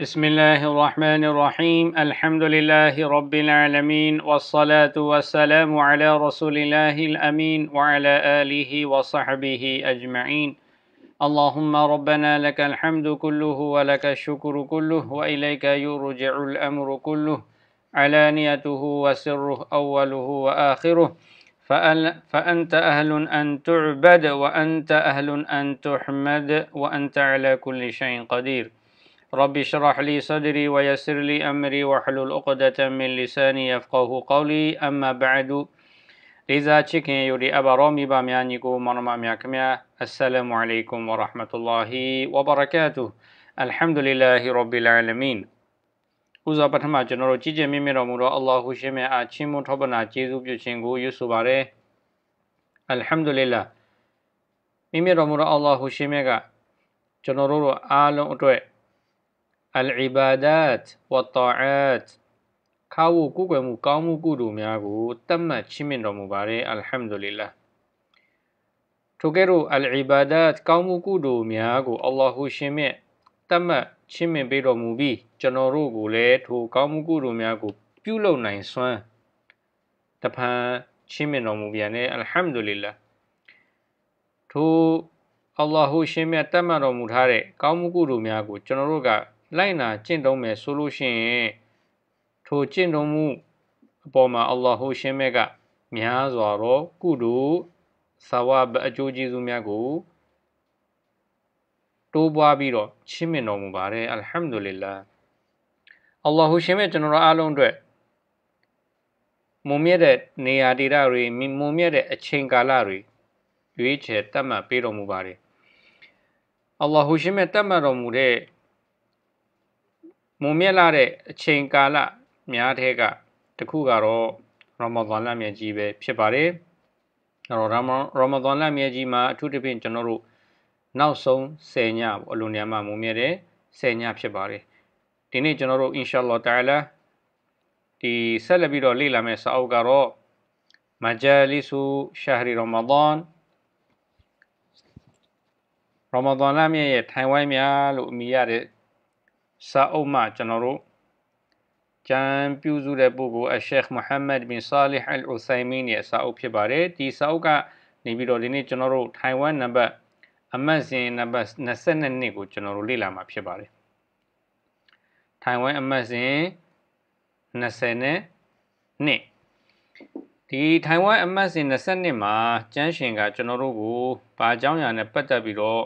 بسم الله الرحمن الرحيم الحمد لله رب العالمين والصلاة والسلام على رسول الله الأمين وعلى آله وصحبه أجمعين اللهم ربنا لك الحمد كله ولك الشكر كله وإليك يرجع الأمر كله علانيته وسره أوله وآخره فأنت أهل أن تعبد وأنت أهل أن تحمد وأنت على كل شيء قدير رب اشرح لي صدري ويسر لي أمري واحلل عقدة من لساني يفقه قولي أما بعد إذا تشكين يوري أبا رامي باميانيكو مرمى مياكميا السلام عليكم ورحمة الله وبركاته الحمد لله رب العالمين ဥစွာပထမကျွန်တော်တို့ကြည်ကျင်မြင့်မြတ်တော်မူသောအလ္လာဟူရှင်မြတ်အားချီးမွမ်းထောပနာကျေးဇူးပြုခြင်းကိုယူဆပါရယ်အလ်ဟမ်ဒူလ illah မြင့်မြတ်တော်မူသောအလ္လာဟူရှင်မြတ်ကကျွန်တော်တို့အားလုံးအတွက်အလ်အီဘာဒတ်ဝတ်တာအတ်ခါဝူကိုယ်ွယ်မှုကောင်းမှုကုသိုလ်များကိုတတ်မှတ်ချီးမြှင့်တော်မူပါတယ်အလ်ဟမ်ဒူလ illah ထိုကဲ့သို့အလ်အီဘာဒတ်ကောင်းမှုကုသိုလ်များကိုအလ္လာဟူရှင်မြတ်တတ်မှတ်ချီးမြှင့်ပေးတော်မူပြီးကျွန်တော်တို့ကိုလည်းထိုကောင်းမှုကုသိုလ်များကို ပြုလုပ်နိုင်စွမ်းတဖန်ချီးမြှင့်တော်မူပြန်တယ်အလ်ဟမ်ဒူလ illah ထိုအလ္လာဟူရှင်မြတ်တတ်မှတ်တော်မူထားတဲ့ကောင်းမှုကုသိုလ်များကိုကျွန်တော်တို့ကလိုက်နာကျင့်သုံးမယ်ဆိုလို့ရှိရင်ထိုကျင့်သုံးမှုအပေါ်မှာအလ္လာဟ်ရှင်မြတ်ကများစွာသောကုတုသဝဘအကျိုးကျေးဇူးများကိုတိုးပွားပြီးတော့ချီးမြှင့်တော်မူပါတယ်အလ်ဟမ်ဒူလ illah အလ္လာဟ်ရှင်မြတ်ကျွန်တော်တို့အားလုံးအတွက်မုံမြတ်တဲ့နေရာဒေသတွေမုံမြတ်တဲ့အချိန်ကာလတွေရွေးချယ်တတ်မှတ်ပေးတော်မူပါတယ်အလ္လာဟ်ရှင်မြတ်တတ်မှတ်တော်မူတဲ့မုံမြက်လာတဲ့အချိန်ကာလများတဲ့ကတခုကတော့ရမဒန်လမြတ်ကြီးပဲဖြစ်ပါတယ်။အဲတော့ရမဒန်လမြတ်ကြီးမှာအထူးသဖြင့်ကျွန်တော်တို့နောက်ဆုံး10ညပေါ့အလွန်ညမှာမုံမြက်တဲ့10ညဖြစ်ပါတယ်။ဒီနေ့ကျွန်တော်တို့ inshallah ta'ala ဒီဆက်လက်ပြီးတော့လေ့လာမယ့်စာအုပ်ကတော့ majalisu shahri ramadan ရမဒန်လမြတ်ရဲ့ထိုင်ဝိုင်းများလို့အမည်ရတဲ့စာအုပ်မှကျွန်တော်တို့ကျမ်းပြုစုတဲ့ပုဂ္ဂိုလ်အရှက်မုဟမ္မဒ်ဘင်ဆာလီဟ်အယ်အူဆိုင်မင်းရဲ့စာအုပ်ဖြစ်ပါတယ်ဒီစာအုပ်ကနေပြီးတော့ဒီနေ့ကျွန်တော်တို့ထိုင်ဝမ်နံပါတ်အမတ်စဉ်နံပါတ်22ကိုကျွန်တော်တို့လေ့လာမှာဖြစ်ပါတယ်ထိုင်ဝမ်အမတ်စဉ်20နဲ့နှစ်ဒီထိုင်ဝမ်အမတ်စဉ်22မှာကျန်းရှင်ကကျွန်တော်တို့ကိုဘာအကြောင်းအရာနဲ့ပတ်သက်ပြီးတော့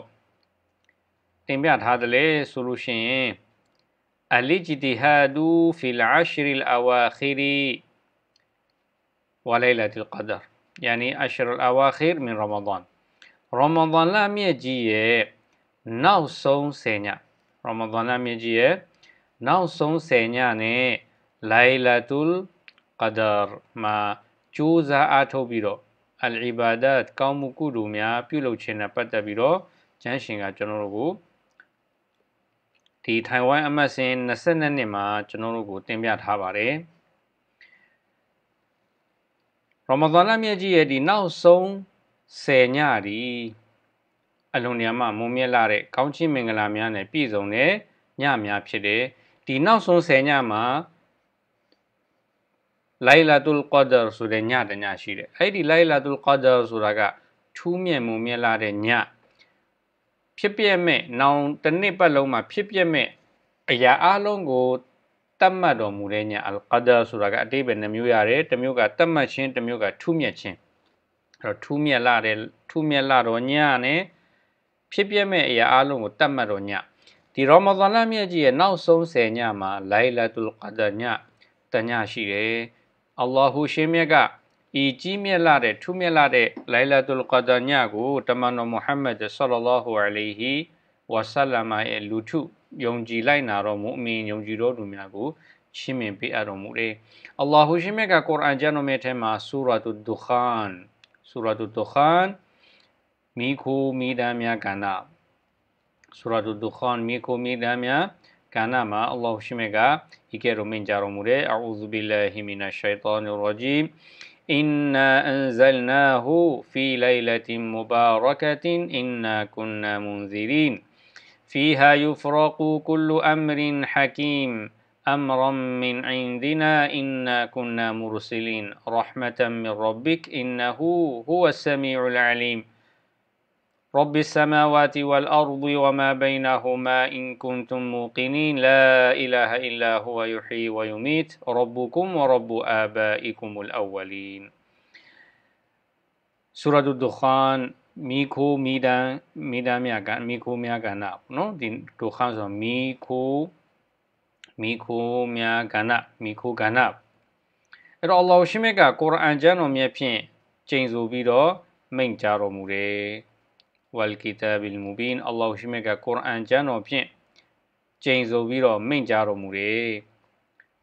တင်ပြထားတယ်လဲဆိုလို့ရှိရင် الاجتهاد في العشر الأواخر وليلة القدر يعني عشر الأواخر من رمضان رمضان لم يجي ناو سون سينيا رمضان لم يجي ناو سون سينيا ني ليلة القدر ما جوزا آتو بيرو العبادات قوم كودو ميا بيولو چينا پتا بيرو ကျမ်းရှင်ကကျွန်တော်တို့ကိုဒီထိုင်ဝမ်အမတ်စဉ်22နှစ်မှာကျွန်တော်တို့ကိုတင်ပြထားပါတယ်ရမဒန်လမြတ်ကြီးရဲ့ဒီနောက်ဆုံး10ညဒီအလွန်ညမှာမုံမြက်လာတဲ့ကောင်းချီးမင်္ဂလာများနဲ့ပြည့်စုံတဲ့ညများဖြစ်တယ်ဒီနောက်ဆုံး10ညမှာလိုင်လာတူလ်ကာဒါဆိုတဲ့ညတညရှိတယ်အဲ့ဒီလိုင်လာတူလ်ကာဒါဆိုတာကထူးမြတ်မုံမြက်လာတဲ့ညဖြစ်ပြက်မဲ့နောင်တစ်နှစ်ပတ်လုံးမှာဖြစ်ပြက်မဲ့အရာအလုံးကိုတတ်မှတ်တော်မူတဲ့ညာအလ်ကာဒါဆိုတာကအတိပ္ပယ်နှမျိုးရတယ်တစ်မျိုးကတတ်မှတ်ခြင်းတစ်မျိုးကထူးမြတ်ခြင်းအဲ့တော့ထူးမြတ်လာတဲ့ထူးမြတ်လာတော်ညာနဲ့ဖြစ်ပြက်မဲ့အရာအလုံးကိုတတ်မှတ်တော်ညာဒီရမဇန်လမြတ်ကြီးရဲ့နောက်ဆုံးဆယ်ညမှာလိုင်လာတူလ်ကာဒါညတညရှိတယ်အလ္လာဟူရှင်မြတ်ကဤကြီးမြတ်လာတဲ့ထူးမြတ်လာတဲ့လိုင်လာတုလ်ကာဒါညကိုတမန်တော်မုဟမ္မဒ်ဆလလောဟူအလိုင်ဟီဝါဆလမ်ရဲ့လူထုယုံကြည်လိုက်နာတော်မူအမင်းယုံကြည်တော်သူများကိုရှင်းပြပေးအပ်တော်မူတယ်။အလ္လာဟူရှင်မြတ်ကကုရ်အာန်ကျမ်းတော်မြတ်ထဲမှာဆူရာတုဒူခန်ဆူရာတုဒူခန်မိခိုမိသားများကဏ္ဍဆူရာတုဒူခန်မိခိုမိသားများကဏ္ဍမှာအလ္လာဟူရှင်မြတ်ကဤကဲ့သို့မင်ကြားတော်မူတယ်။အာအူဇူဘီလာဟီမီနာရှိုင်တောနူရာဂျီမ် إنا أنزلناه في ليلة مباركة إنا كنا منذرين فيها يفرق كل أمر حكيم أمرا من عندنا إنا كنا مرسلين رحمة من ربك إنه هو السميع العليم رب السماوات والأرض وما بينهما إن كنتم موقنين لا إله إلا هو يحيي ويميت ربكم ورب آبائكم الأولين سورة الدخان မိခိုးမိတန်းမိတန်းမြကမိခိုးမြကဏ္ဍနော်ဒီဒုခဆိုမိခိုးမိခိုးမြကဏ္ဍမိခိုးကဏ္ဍအဲ့တော့အလ္လာဟ်ရှင်မြတ်ကကုရ်အာန်ကျမ်းတော်မြတ်ဖြင့်ကျိန်ဆိုပြီးတော့မိန့်ကြားတော်မူတယ် والكتاب المبين အလ္လာဟ်ရှိမြတ်ကကုရ်အာန်ကျမ်းတော်ဖြင့်ကျိန်ဆိုပြီးတော့မိန့်ကြားတော်မူတယ်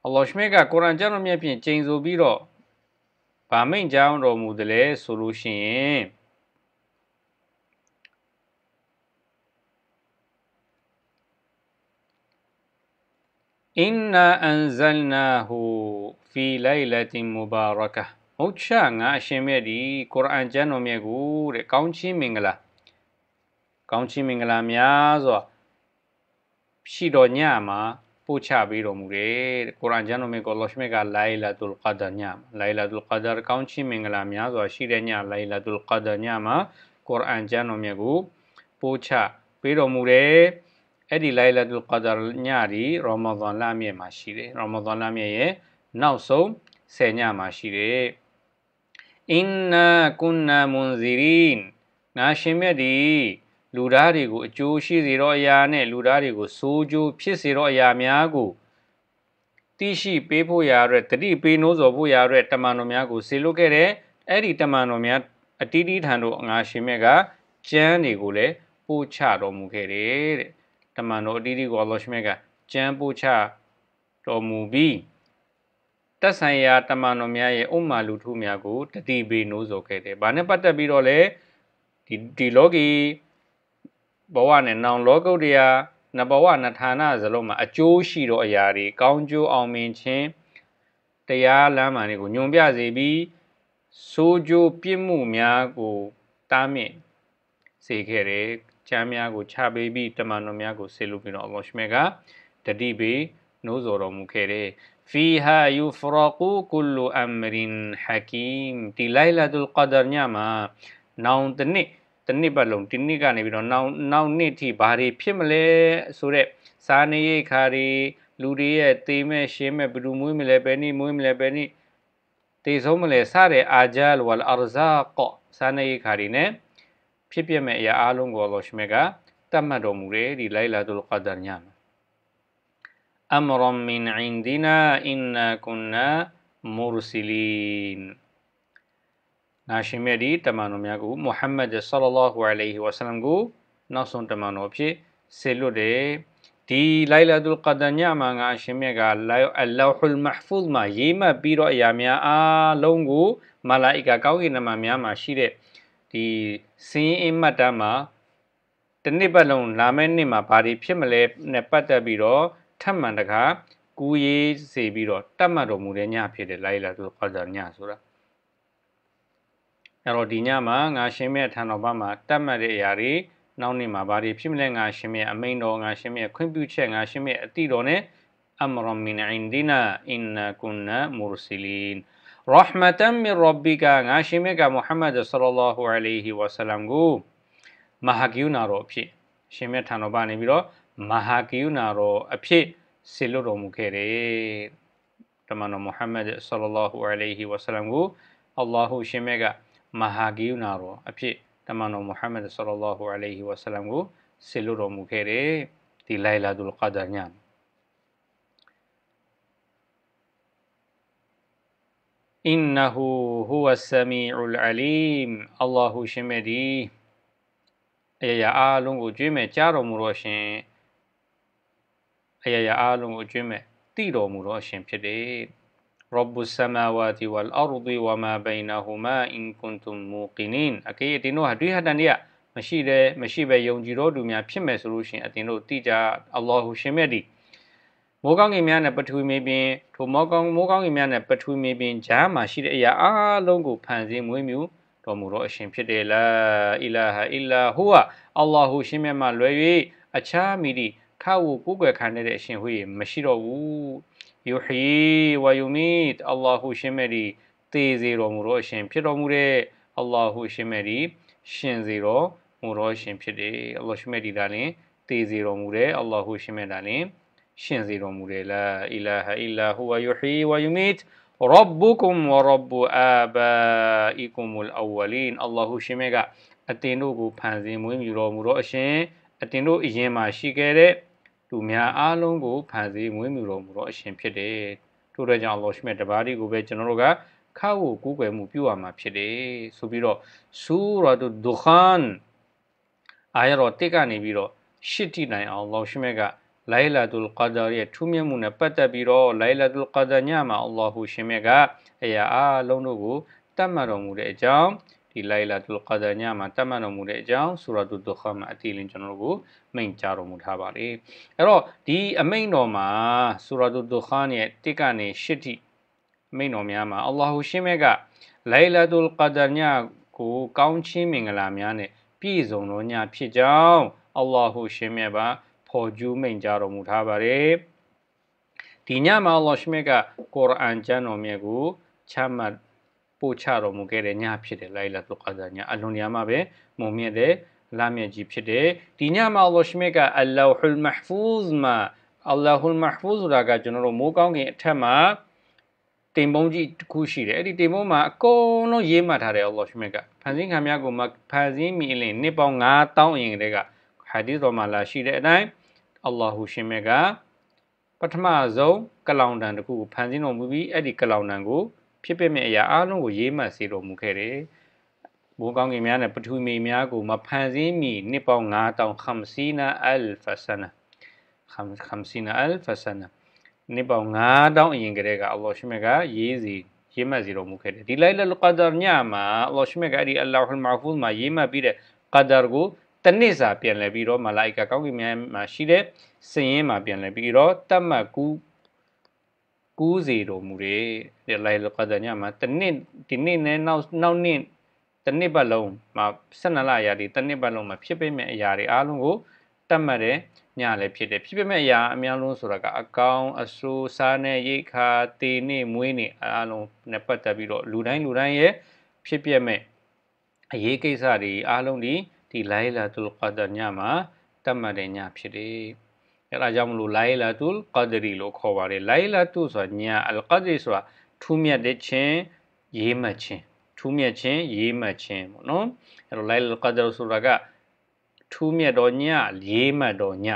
အလ္လာဟ်ရှိမြတ်ကကုရ်အာန်ကျမ်းတော်မြတ်ဖြင့်ကျိန်ဆိုပြီးတော့ဗာမိန့်ကြားတော်မူတယ်လဲဆိုလို့ရှိရင်အင်နာအန်ဇလ်နာဟူဖီလိုင်လတင်မူဘာရကာမုတ်ချငါအရှင်မြတ်ဒီကုရ်အာန်ကျမ်းတော်မြတ်ကိုတဲ့ကောင်းချီးမင်္ဂလာကောင်းချီးမင်္ဂလာများစွာရှိတော်ညမှာပို့ချပေးတော်မူတယ်ကုရ်အာန်ကျမ်းတော်မြတ်ကိုလောရှမေကလိုင်လာတူလ်ကာဒါညမှာလိုင်လာတူလ်ကာဒါကောင်းချီးမင်္ဂလာများစွာရှိတဲ့ညလိုင်လာတူလ်ကာဒါညမှာကုရ်အာန်ကျမ်းတော်မြတ်ကိုပို့ချပေးတော်မူတယ်အဲ့ဒီလိုင်လာတူလ်ကာဒါညဒီရာမဒန်လမြတ်မှာရှိတယ်ရာမဒန်လမြတ်ရဲ့နောက်ဆုံး10ညမှာရှိတယ်အင်နာကွန်နာမွန်ဇီရင်နာရှင်မြတ်ဒီလူသားတွေကိုအကျိုးရှိစေသောအရာနဲ့လူသားတွေကိုဆိုးကျိုးဖြစ်စေသောအရာများကိုသိရှိပေးဖို့ရာအတွက်တတိပေးနိုးစော်ဖို့ရာအတွက်တမန်တော်များကိုစေလွတ်ခဲ့တဲ့အဲ့ဒီတမန်တော်များအတီးတီးထံတို့ငါရှင်မြတ်ကကျမ်းတွေကိုလည်းပို့ချတော်မူခဲ့တယ်တဲ့တမန်တော်အတီးတီးကိုအလ္လာဟ်ရှင်မြတ်ကကျမ်းပို့ချတော်မူပြီးတက်ဆိုင်ရာတမန်တော်များရဲ့ဥမ္မာလူထုများကိုတတိပေးနိုးစော်ခဲ့တယ်။ဘာနဲ့ပတ်သက်ပြီးတော့လဲဒီဒီလောကီဘဝနဲ့နောင်လောကုတ္တရာနဘဝနဌာနစလုံးမှာအကျိုးရှိသောအရာတွေကောင်းကျိုးအောင်မြင်ခြင်းတရားလမ်းမှန်တွေကိုညွန်ပြစေပြီးဆိုးကျိုးပြစ်မှုများကိုတားမြစ်စေခဲ့တယ်ချမ်းများကိုချပေးပြီးတမန်တော်များကိုဆေလုပြီးတော့အလောရှမေကတတိပေနိုးစော်တော်မူခဲ့တယ် فيها يفرق كل أمر حكيم ဒီ ليلة القدر ညမှာနောင်တနေ့တနှစ်ပတ်လုံးဒီနှစ်ကနေပြီးတော့နောက်နောက်နှစ်ထိဘာတွေဖြစ်မလဲဆိုတော့စာနေရိတ်ခါတွေလူတွေရဲ့သေမဲ့ရှင်းမဲ့ဘယ်လိုမွေးမလဲဘယ်နည်းမွေးမလဲဘယ်နည်းတေဆုံးမလဲစတဲ့အာဂျာလ်ဝလ်အာရဇာကော့စာနေရိတ်ခါတွေ ਨੇ ဖြစ်ပြမဲ့အရာအလုံးကိုအလ္လာဟ်ရှင်မြတ်ကတတ်မှတ်တော်မူတယ်ဒီလိုင်လာတုလ်ကဒါညမှာအမရမ်မင်အင်ဒီနာအင်နာကွန်နာမူရ်ဆီလီန်နာရှင်မြတ်ဒီတမန်တော်များကိုမုဟမ္မဒ်ဆလလောဟူအလိုင်ဟီဝဆလမ်ကိုနောက်ဆုံးတမန်တော်ဖြစ်ဆေလွတ်တယ်ဒီလိုင်လာဒူလ်ကဒါညမှာငါအရှင်မြတ်ကလိုင်အလောဟူလ်မဟ်ဖူဇ်မှာရေးမှတ်ပြီးတော့အရာများအားလုံးကိုမလာအိကာကောင်းကင်နံပါတ်များမှာရှိတဲ့ဒီစင်းအင်းမှတ်တမ်းမှာတနှစ်ပတ်လုံးလာမယ့်နှစ်မှာဘာတွေဖြစ်မလဲနဲ့ပတ်သက်ပြီးတော့ထပ်မံတကားကူရေးစေပြီးတော့တတ်မှတ်တော်မူတဲ့ညဖြစ်တဲ့လိုင်လာဒူလ်ကဒါညဆိုတာ။အဲတော့ဒီညမှာငါရှင်မြတ်ထံတော်ဘမှာတတ်မှတ်တဲ့အရာတွေနောက်နေ့မှာဘာတွေဖြစ်မလဲငါရှင်မြတ်အမိန်တော်ငါရှင်မြတ်ခွင့်ပြုချက်ငါရှင်မြတ်အတိတော်နဲ့အမရမင်အင်ဒီနာအင်နာကွန်နာမူရစီလင်ရာဟမတမ်မင်ရဘ်ဘီကာငါရှင်မြတ်ကမုဟမ္မဒ်ဆလလာဟူအလိုင်ဟီဝါဆလမ်ကိုမဟာကီယူနာတော်အဖြစ်ရှင်မြတ်ထံတော်ကနေပြီးတော့မဟာကီယူနာတော်အဖြစ်ဆေလွတ်တော်မူခဲ့တယ်တမန်တော်မုဟမ္မဒ်ဆလလာဟူအလိုင်ဟီဝါဆလမ်ကိုအလ္လာဟူရှင်မြတ်ကမဟာဂိယနာတော်အဖြစ်တမန်တော်မုဟမ္မဒ်ဆလ္လာဟူအလိုင်ဟီဝါဆလမ်ကိုဆေလွတ်တော်မူခဲ့တယ်ဒီလိုင်လာဒူလ်ကာဒါညံအင်နဟူဟူဝဆမီအူလ်အလီမ်အလ္လာဟူရှင်မဒီအရာရာအားလုံးကိုကျွေးမဲ့ကြားတော်မူတော်ရှင်အရာရာအားလုံးကိုကျွေးမဲ့တည်တော်မူတော်ရှင်ဖြစ်တယ် رب السماوات والأرض وما بينهما إن كنتم موقنين အကေတင်တို့ဟာတွေ့ဟတန်တွေကမရှိတဲ့မရှိပဲယုံကြည်တော်သူများဖြစ်မယ်ဆိုလို့ရှင်အတင်တို့တိကြအလ္လာဟူရှင်မြတ်ဒီမိုးကောင်းကင်များနဲ့ပထဝီမြေပြင်ထိုမိုးကောင်းမိုးကောင်းကင်များနဲ့ပထဝီမြေပြင်ကြားမှာရှိတဲ့အရာအလုံးကိုဖန်ဆင်းမွေးမြူတော်မူသောအရှင်ဖြစ်တယ်လာအီလာဟာအီလာဟူဝါအလ္လာဟူရှင်မြတ်မှလွယ်၍အခြားမိသည့်ခါဝူကိုးကွယ်ခံတဲ့အရှင်ဟူ၏မရှိတော့ဘူးယုဟီဝယုမီတအလ္လာဟူရှင်မဲ့ဒီသေစေတော်မူသောအရှင်ဖြစ်တော်မူတဲ့အလ္လာဟူရှင်မဲ့ဒီရှင်စေတော်မူသောအရှင်ဖြစ်တယ်အလ္လာဟူရှင်မဲ့ဒီဒါလင်သေစေတော်မူတဲ့အလ္လာဟူရှင်မဲ့ဒါလင်ရှင်စေတော်မူတယ်လာအီလာဟာအီလာဟူဝယုဟီဝယုမီတ ربكم ورب آبائكم الأولين الله ရှင်မဲ့ကအတင်တို့ကိုဖန်ဆင်းမွေးမြူတော်မူသောအရှင်အတင်တို့အရင်မှာရှိခဲ့တဲ့သူများအားလုံးကိုဖန်ဆီးမွေးမြူတော်မူသောအရှင်ဖြစ်တယ်ထို့တဲ့ကြောင့်လောရှိမဲ့တပါးဒီကိုပဲကျွန်တော်တို့ကခါကိုကူးကွယ်မှုပြုရမှာဖြစ်တယ်ဆိုပြီးတော့ဆူရတုဒူခန်အာရတော်တစ်ကနေပြီးတော့ရှစ်တိနိုင်အောင်လောရှိမဲ့ကလိုင်လာတုလ်ကာဒါရဲ့ထူးမြတ်မှုနဲ့ပတ်သက်ပြီးတော့လိုင်လာတုလ်ကာဒါညမှာအလ္လာဟူရှင်မြတ်ကအရာအလုံးတို့ကိုတတ်မှတ်တော်မူတဲ့အကြောင်းဒီလိုင်လာတူလ်ကာဒါညမှာတတ်မှတ်တော်မူတဲ့အကြောင်းဆူရာတူဒုခါမှာအတိအလင်းကျွန်တော်တို့ကိုမိန့်ကြားတော်မူထားပါတယ်အဲ့တော့ဒီအမိန့်တော်မှာဆူရာတူဒုခါရဲ့တစ်ကနေရှစ်ထိအမိန့်တော်များမှာအလ္လာဟူရှင်မြတ်ကလိုင်လာတူလ်ကာဒါညကိုကောင်းချီးမင်္ဂလာများနဲ့ပြည့်စုံသောညဖြစ်ကြောင်းအလ္လာဟူရှင်မြတ်ပါဖော်ကျူးမိန့်ကြားတော်မူထားပါတယ်ဒီညမှာအလ္လာဟ်ရှင်မြတ်ကကုရ်အာန်ကျမ်းတော်မြတ်ကိုချမှတ်ပို့ချတော်မူခဲ့တဲ့ညဖြစ်တယ်လိုင်လာတုကာဇာညအလွန်ညာမှာပဲမုံမြင့်တဲ့လာမြင့်ကြီးဖြစ်တယ်ဒီညမှာအလ္လာဟ်ရှမေကအလ္လာဟူလ်မဟ်ဖူဇ်မှာအလ္လာဟူလ်မဟ်ဖူဇ်ဆိုတာကကျွန်တော်တို့မိုးကောင်းကင်အထက်မှာတင်ပုံးကြီးတစ်ခုရှိတယ်အဲ့ဒီတင်ပုံးမှာအကုန်လုံးရေးမှတ်ထားတယ်အလ္လာဟ်ရှမေကဖန်ဆင်းခံများကိုဖန်ဆင်းမိရင်နှစ်ပေါင်း9000အရင်ကတည်းကဟာဒီသ်တော်မှာလာရှိတဲ့အတိုင်းအလ္လာဟူရှမေကပထမဆုံးကလောင်တန်တစ်ခုကိုဖန်ဆင်းတော်မူပြီးအဲ့ဒီကလောင်တန်ကိုဖြစ်ပျက်မယ့်အရာအားလုံးကိုရေးမှတ်စေတော်မူခဲ့တယ်။ဘိုးကောင်းကင်များနဲ့ပထဝီများကိုမဖန်ဆင်းမီနှစ်ပေါင်း9000နာအယ်ဖဆနာ50နာအယ်ဖဆနာနှစ်ပေါင်း9000အရင်ကတည်းကအလ္လာဟ်ရှိမကရေးစီရေးမှတ်စီတော်မူခဲ့တယ်ဒီလိုက်လလ်ကဒါညမှာအလ္လာဟ်ရှိမကအဲ့ဒီအလ္လာဟ်မာဖူဇ်မှာရေးမှတ်ပြီးတဲ့ကဒါကိုတနစ်စာပြန်လည်ပြီးတော့မလာအိကာကောင်းကင်များမှာရှိတဲ့စင်ရင်မှာပြန်လည်ပြီးတော့တတ်မှတ်ကူးကူးစေတော်မူတယ်တဲ့လိုင်လကဒညာမှာတနစ်ဒီနှစ်နဲ့နောက်နောက်နှစ်တနစ်ပတ်လုံးမှာ12လအရာတွေတနစ်ပတ်လုံးမှာဖြစ်ပေမဲ့အရာတွေအားလုံးကိုတတ်မှတ်တယ်ညလည်းဖြစ်တယ်ဖြစ်ပေမဲ့အရာအများလုံးဆိုတာကအကောင်အဆိုးစားနဲ့ရိတ်ခါတေနေမွေးနေအားလုံးနဲ့ပတ်သက်ပြီးတော့လူတိုင်းလူတိုင်းရဲ့ဖြစ်ပြမဲ့အရေးကိစ္စတွေအားလုံးဒီဒီလိုင်လာတူလ်ကဒါညမှာတတ်မှတ်တဲ့ညဖြစ်တယ်အဲ့ဒါကြောင့်မလို့လိုင်လာတူလ်ကဒရီလို့ခေါ်ပါတယ်လိုင်လာတူဆိုတာညအလ်ကဒရီဆိုတာထူးမြတ်တဲ့ခြင်းရေးမှတ်ခြင်းထူးမြတ်ခြင်းရေးမှတ်ခြင်းပေါ့နော်အဲ့တော့လိုင်လာကဒရီဆိုတာကထူးမြတ်တော်ညရေးမှတ်တော်ည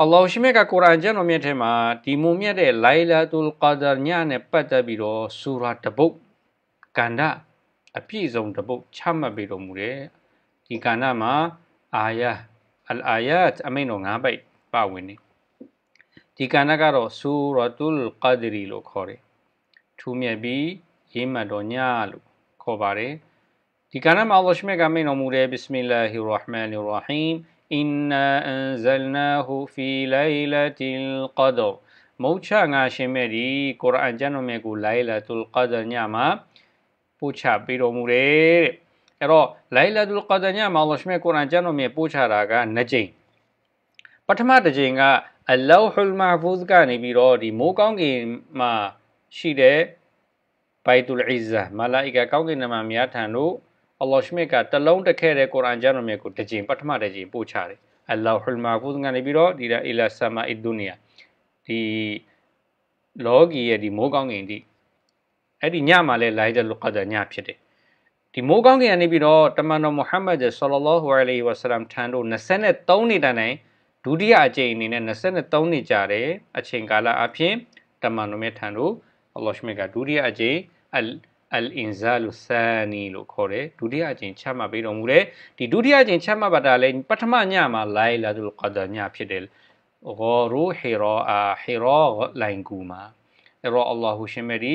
အလ္လာဟ်ရှိမြတ်ကကုရ်အာန်ကျမ်းတော်မြတ်ထဲမှာဒီမုံမြတ်တဲ့လိုင်လာတူလ်ကဒါညနဲ့ပတ်သက်ပြီးတော့ဆူရာတပုတ်ကန္ဓာအပြည့်စုံတပုတ်ချမှတ်ပေးတော်မူတယ်ဒီကန္ဓာမှာအာယာအလ်အာယတ်အမိန့်တော်၅ပိုက်ပါဝင်နေဒီကဏ္ဍကတော့ဆူရတုလ်ကဒရီလို့ခေါ်တယ်ထူးမြတ်ပြီးရေးမှတ်တော်ညလို့ခေါ်ပါတယ်ဒီကဏ္ဍမှာအလ္လာဟ်ရှမေကမိန့်တော်မူတဲ့ဘစ်မီလာဟီရ်ရဟ်မန်နရ်ရဟီမ် إنا أنزلناه في ليلة القدر မုတ်ချငါရှင်မဲ့ဒီကုရ်အာန်ကျမ်းတော်မြတ်ကိုလိုင်လာတူလ်ကာဒါညမှာပို့ချပေးတော်မူတယ်တဲ့အဲ့တော့လိုင်လာတူလ်ကာဒါညမှာအလ္လာဟ်ရှင်ကုရ်အာန်ကျမ်းတော်မြေပို့ချတာကနှစ်ကြိမ်ပထမတစ်ကြိမ်ကအလောဟ်မာဖူဇ်ကနေပြီးတော့ဒီမိုးကောင်းကင်မှာရှိတဲ့ဘိုင်တူလ်အီဇာမလာအီကာကောင်းကင်နမများထံတို့အလ္လာဟ်ရှင်ကတလုံးတစ်ခဲတဲ့ကုရ်အာန်ကျမ်းတော်မြေကိုတစ်ကြိမ်ပထမတစ်ကြိမ်ပို့ချတယ်အလောဟ်မာဖူဇ်ကနေပြီးတော့ဒီလာအီလာဆာမာအီဒူနီယာဒီလောကီရဲ့ဒီမိုးကောင်းကင်ဒီအဲ့ဒီညမှာလဲလိုင်လာတူလ်ကာဒါညဖြစ်တယ်ဒီမိုးကောင်းကင်ကနေပြီးတော့တမန်တော်မုဟမ္မဒ်ဆလလောဟူအလိုင်းဝါဆလမ်ထံတို့23နှစ်တိုင်ဒုတိယအကြိမ်အနေနဲ့23နှစ်ကြာတဲ့အချိန်ကာလအဖြစ်တမန်တော်မြတ်ထံတို့အလ္လာဟ်ရှမီကဒုတိယအကြိမ်အလ်အလ်အင်ဇာလူဆာနီလို့ခေါ်တယ်ဒုတိယအကြိမ်ချမှတ်ပေးတော်မူတယ်ဒီဒုတိယအကြိမ်ချမှတ်ပါတာလဲပထမညမှာလိုင်လာဒူလ်ကဒါညဖြစ်တယ်ဂောရူဟီရာဟီရာလိုင်ကူမာရောအလ္လာဟူရှမရီ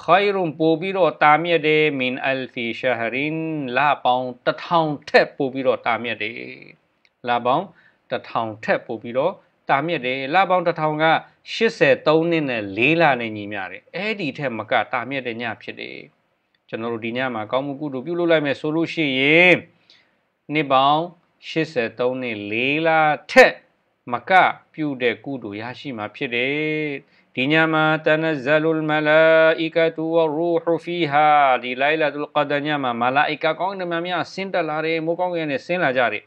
ခိုင်ရုံပို့ပြီးတော့တာမြက်တယ်မင်အယ်ဖီရှာဟရင်လာပေါင်း1000ထက်ပို့ပြီးတော့တာမြက်တယ်လာပေါင်း1000ထက်ပို့ပြီးတော့တာမြက်တယ်လာပေါင်း1000က83နှစ်နဲ့4လနဲ့ညီမျှတယ်အဲ့ဒီထက်မကတာမြက်တဲ့ညဖြစ်တယ်ကျွန်တော်တို့ဒီညမှာကောင်းမှုကုသိုလ်ပြုလုပ်လိုက်မယ်ဆိုလို့ရှိရင်နှစ်ပေါင်း83နှစ်4လထက်မကပြုတဲ့ကုသိုလ်ရရှိမှာဖြစ်တယ်ဒီညမှာတနဇလုလ်မလာအီကတူဝရူဟူဖီဟာဒီလိုင်လာတုလ်ကဒ်ညမှာမလာအီကာကောင်းနမမြဆင်းတက်လာတယ်မိုးကောင်းကင်နဲ့ဆင်းလာကြတယ်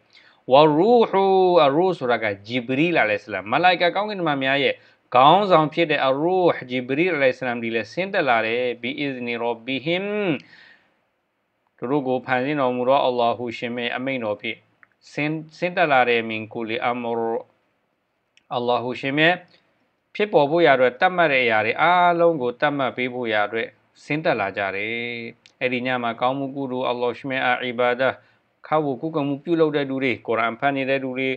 ဝရူဟူအရူဆိုတာကဂျီဘရီလာလဲဆလမ်မလာအီကာကောင်းကင်နမမြရဲ့ခေါင်းဆောင်ဖြစ်တဲ့အရူဟ်ဂျီဘရီအလိုင်ဆလမ်ဒီလဲဆင်းတက်လာတယ်ဘီအစ်နီရောဘီဟင်သူတို့ကိုဖန်ဆင်းတော်မူသောအလ္လာဟူရှင်ရဲ့အမိန့်တော်ဖြင့်ဆင်းဆင်းတက်လာတဲ့မင်ကူလီအမောရ်အလ္လာဟူရှင်ရဲ့ဖြစ်ပေါ်ဖို့ရတဲ့တတ်မှတ်တဲ့အရာတွေအားလုံးကိုတတ်မှတ်ပေးဖို့ရတဲ့ဆင်းသက်လာကြတယ်။အဲ့ဒီညမှာကောင်းမှုကုသိုလ်အလ္လာဟ်ရှမေအာအီဘာဒ်ခါဝကုကမှုပြုလုပ်တဲ့လူတွေကိုရ်အာန်ဖတ်နေတဲ့လူတွေ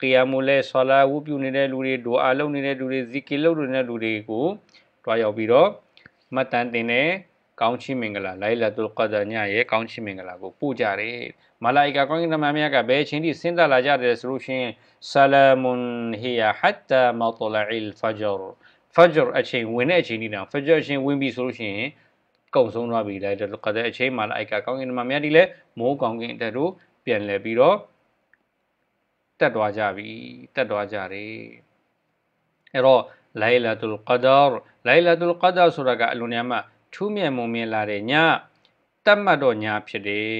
ကီယာမူလဲဆလာဝုပြုနေတဲ့လူတွေဒူအာလုပ်နေတဲ့လူတွေဇီကီလုပ်နေတဲ့လူတွေကိုတွားရောက်ပြီးတော့မှတ်တမ်းတင်တဲ့ကောင်းချီးမင်္ဂလာလိုင်လာတူလ်ကဒါညရဲ့ကောင်းချီးမင်္ဂလာကိုပို့ကြတယ်။မာလာအီကာကောင်းကင်တမန်များကဘယ်အချိန်ထိဆင်းသက်လာကြတယ်ဆိုလို့ရှိရင်ဆာလမွန်ဟီယာဟတ်တာမတ်တလာအီလ်ဖဂျာဖဂျာအချိန်ဝင်တဲ့အချိန်ဒီတော့ဖဂျာအချိန်ဝင်ပြီဆိုလို့ရှိရင်ကုံဆုံးသွားပြီလိုက်တော့ကတဲ့အချိန်မှာလာအိုက်ကကောင်းကင်မှာမြတ်ဒီလဲမိုးကောင်းကင်တက်တို့ပြန်လဲပြီးတော့တက်သွားကြပြီတက်သွားကြတယ်အဲ့တော့လိုင်လာတူလ်ကဒါလိုင်လာတူလ်ကဒါဆိုတာကအလွန်များမှထူးမြတ်မုံမြင်လာတဲ့ညတတ်မှတ်တော့ညဖြစ်တယ်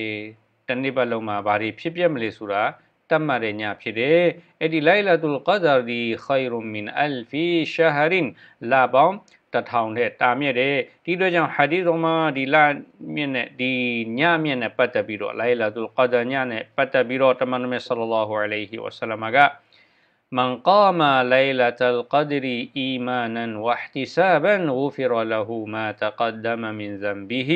တနေ့ပတ်လုံးမှာဘာတွေဖြစ်ပျက်မလဲဆိုတာတတ်မှတ်တဲ့ညဖြစ်တယ်။အဲ့ဒီလိုင်လာတူလ်ကာဒါဒီခိုင်ရုမင်အလ်ဖီရှာဟရင်လာပေါင်းတထောင်တဲ့တာမြင့်တဲ့ဒီတော့ကြောင့်ဟာဒီသ်မှာဒီလမြင့်နဲ့ဒီညမြင့်နဲ့ပတ်သက်ပြီးတော့လိုင်လာတူလ်ကာဒါညနဲ့ပတ်သက်ပြီးတော့တမန်တော်မြတ်ဆလ္လာဟူအလိုင်ဟီဝဆလမ်က من قام ليلة القدر إيمانا واحتسابا غفر له ما تقدم من ذنبه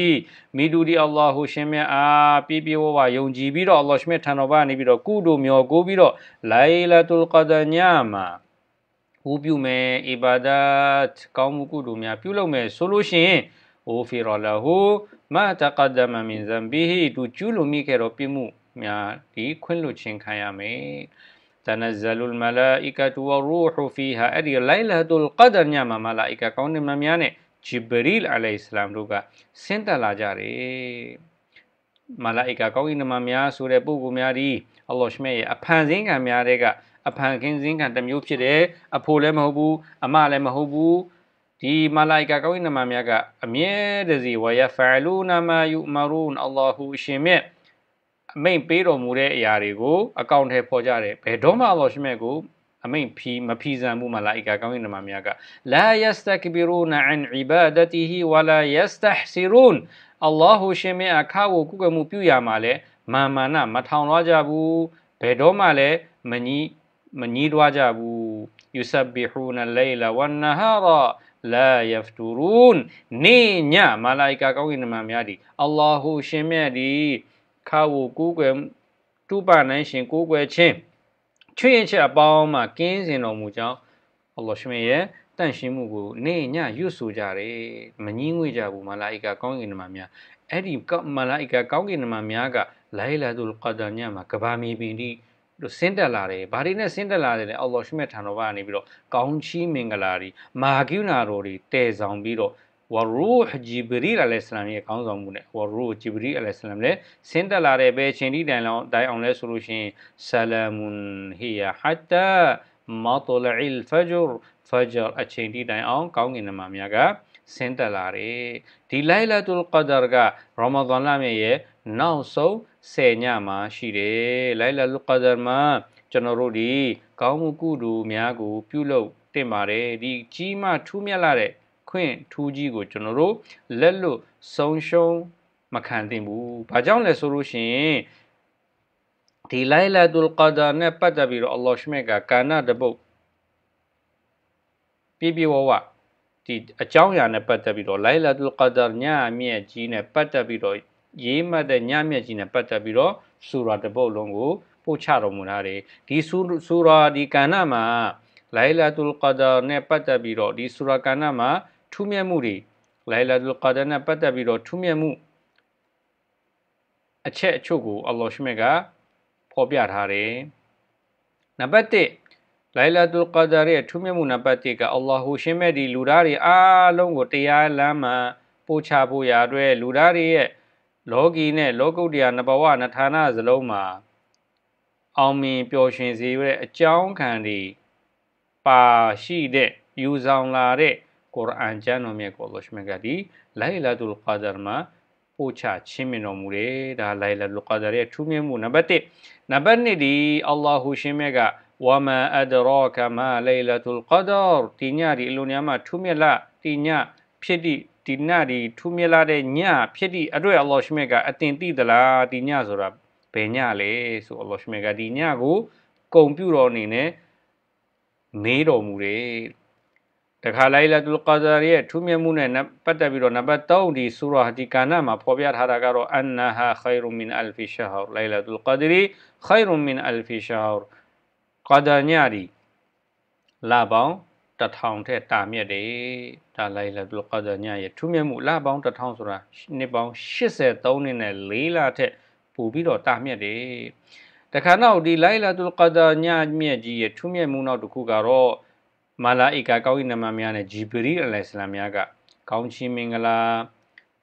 မိဒူဒီအလ္လာဟူရှင်မြတ်အားပြပြဝဝယုံကြည်ပြီးတော့အလ္လာဟ်ရှင်မြတ်ထံတော်ကနေပြီးတော့ကုတို့မျောကိုပြီးတော့လိုင်လာတူလ်ကဒညမှာဟူပြုမယ်အီဘာဒတ်ကောင်းမှုကုတို့များပြုလုပ်မယ်ဆိုလို့ရှိရင်အိုဖီရလာဟူမာတကဒမမင်ဇမ်ဘီဟီတူကျူလူမိခဲ့တော့ပြမှုများဒီခွင့်လွှတ်ခြင်းခံရမယ်။ tanazalul malaikatu waruhu fiha အဲ့ဒီ lailatul qadr ညမှာ malaika ကောင်းတဲ့မများနဲ့ jibril အလိုင်စလမ်တို့ကဆင်းသက်လာကြတယ်မလာအိကာကောင်းကင်နမများဆိုတဲ့ပုဂ္ဂိုလ်များဒီအလ္လာဟ်ရှမေရဲ့အဖန်ဆင်းခံများတဲ့ကအဖန်ခင်းဆင်းခံတစ်မျိုးဖြစ်တယ်အဖိုလည်းမဟုတ်ဘူးအမလည်းမဟုတ်ဘူးဒီမလာအိကာကောင်းကင်နမများကအမြဲတစေဝယဖာလူနာမာယူမာရူန်အလ္လာဟူရှင်မြတ်အမိန်ပေးတော်မူတဲ့အရာတွေကိုအကောင့်ထဲပေါ်ကြတယ်ဘယ်တော့မှတော့ရှိမဲ့ကိုအမိန်ဖီမဖီဆန်မှုမလာအိကာကောင်းရင်မှာများကလာယစတကဘီရူနာအန်အီဘာဒတီဟီဝလာယစတဟ်စီရူန်အလ္လာဟူရှင်မြအခါကိုကုကမှုပြုရမှာလဲမာမာနမထောင်လွှားကြဘူးဘယ်တော့မှလည်းမကြီးမကြီးတွားကြဘူးယူဆဘီဟူနလေလာဝနဟာရာလာယဖတူရူန်နေညမလာအိကာကောင်းရင်မှာများဒီအလ္လာဟူရှင်မြဒီခါဝူကိုးကွယ်တုပနိုင်ရှင်ကိုးကွယ်ခြင်းချွေရင်ချက်အပေါင်းမှာကင်းစင်တော်မူကြောင်းအလ္လာဟ်ရှင်ရဲ့တန့်ရှင်းမှုကိုနေ့ညရွတ်ဆိုကြတယ်မငင်းငွေကြဘူးမလာအိကာကောင်းကင်နမများအဲ့ဒီမလာအိကာကောင်းကင်နမများကလိုင်လာဒူလ်ကဒါညမှာကဘာမီပင်ဒီဆင်းတက်လာတယ်ဘာတွေနဲ့ဆင်းတက်လာတယ်လဲအော်လော်ရှိမဲ့ထံတော်ကနေပြီးတော့ကောင်းချီးမင်္ဂလာတွေမာကိနာတော်တွေတည်ဆောင်ပြီးတော့ဝရူဟ်ဂျီဘရီအလိုင်ဆလမ်ရဲ့ကောင်းဆောင်မှုနဲ့ဝရူဟ်ဂျီဘရီအလိုင်ဆလမ်လည်းဆင်းသက်လာတဲ့ဘယ်ချိန်ထိတိုင်လောင်တိုင်အောင်လဲဆိုလို့ရှိရင်ဆလာမွန်ဟီယာဟတ်တာမာတလအီလ်ဖဂျူဖဂျာအချိန်ထိတိုင်အောင်ကောင်းကင်နမများကဆင်းသက်လာတယ်ဒီလိုင်လာတူလ်ကဒါကရမဒန်လရဲ့နောက်ဆုံးဆယ်ညမှာရှိတယ်လိုင်လာတူလ်ကဒါမှာကျွန်တော်တို့ဒီကောင်းမှုကုသိုလ်များကိုပြုလုပ် တင်ပါတယ်ဒီကြီးမထူးမြတ်လာတဲ့ခွင့်ထူးကြီးကိုကျွန်တော်တို့လက်လွတ်ဆုံးရှုံးမခံသင့်ဘူး။ဘာကြောင့်လဲဆိုလို့ရှိရင်ဒီလိုင်လာတူလ်ကာဒါနဲ့ပတ်သက်ပြီးတော့အလ္လာဟ်ရှမေကကာနာတပုတ်ပြပြဝဝဒီအကြောင်းအရာနဲ့ပတ်သက်ပြီးတော့လိုင်လာတူလ်ကာဒါညအမြင့်ကြီးနဲ့ပတ်သက်ပြီးတော့ရေးမှတ်တဲ့ညအမြင့်ကြီးနဲ့ပတ်သက်ပြီးတော့ဆူရာတပုတ်လုံးကိုပို့ချတော်မူလာတယ်ဒီဆူဆူရာဒီကာနာမှာလိုင်လာတူလ်ကာဒါနဲ့ပတ်သက်ပြီးတော့ဒီဆူရာကာနာမှာထူးမြတ်မှုတွေလိုင်လာတူကာဒါနဲ့ပတ်သက်ပြီးတော့ထူးမြတ်မှုအချက်အချို့ကိုအလ္လာဟ်ရှမေကဖော်ပြထားတယ်။နံပါတ်1လိုင်လာတူကာဒါရဲ့ထူးမြတ်မှုနံပါတ်1ကအလ္လာဟ်ရှင်မဲ့ဒီလူသားတွေအားလုံးကိုတရားလမ်းမှာပို့ချဖို့ရာအတွက်လူသားတွေရဲ့လောကီနဲ့လောကုတ္တရာနဘဝနဌာနစလုံးမှာအောင်မြင်ပျော်ရွှင်စေရတဲ့အကြောင်းခံတွေပါရှိတဲ့ယူဆောင်လာတဲ့ Quran ကျမ်းတော်မြတ်ကိုလောရှမကဒီလိုင်လာတူလ်ကာဒါမှာပို့ချချင်းမြင်တော်မူတယ်ဒါလိုင်လာတူလ်ကာဒါရဲ့ထူးမြတ်မှုနံပါတ်1နံပါတ်2ဒီအလ္လာဟူရှင်မြတ်ကဝမာအဒရာကမာလိုင်လာတူလ်ကာဒါဒီညဒီအလွန်များမှာထူးမြတ်လားဒီညဖြစ်သည့်ဒီညဒီထူးမြတ်လာတဲ့ညဖြစ်သည့်အတွက်အလ္လာရှမကအတင်တိသလားဒီညဆိုတာဘယ်ညလဲဆိုအလ္လာရှမကဒီညကိုကုံပြူတော်အနေနဲ့နေတော်မူတယ်တခါလိုက်လာတူလ်ကာဒါရီရဲ့ထူးမြတ်မှုနဲ့ပတ်သက်ပြီးတော့နံပါတ်3ဒီဆူရာဒီကာနာမှာဖော်ပြထားတာကတော့အန်နာဟာခိုင်ရုမင်အယ်ဖီရှာဟောလိုက်လာတူလ်ကာဒါရီခိုင်ရုမင်အယ်ဖီရှာဟောကာဒါညရီလာပေါင်းတထောင်ထက်တာမြက်တယ်ဒါလိုက်လာတူလ်ကာဒါညရဲ့ထူးမြတ်မှုလာပေါင်းတထောင်ဆိုတာနှစ်ပေါင်း83နှစ်နဲ့၄လထက်ပိုပြီးတော့တာမြက်တယ်တခါနောက်ဒီလိုက်လာတူလ်ကာဒါညမြက်ကြီးရဲ့ထူးမြတ်မှုနောက်တစ်ခုကတော့မာလာအိကာကောင်းကင်နမများနဲ့ဂျီဘရီအလိုင်ဆလမ်များကကောင်းချီးမင်္ဂလာ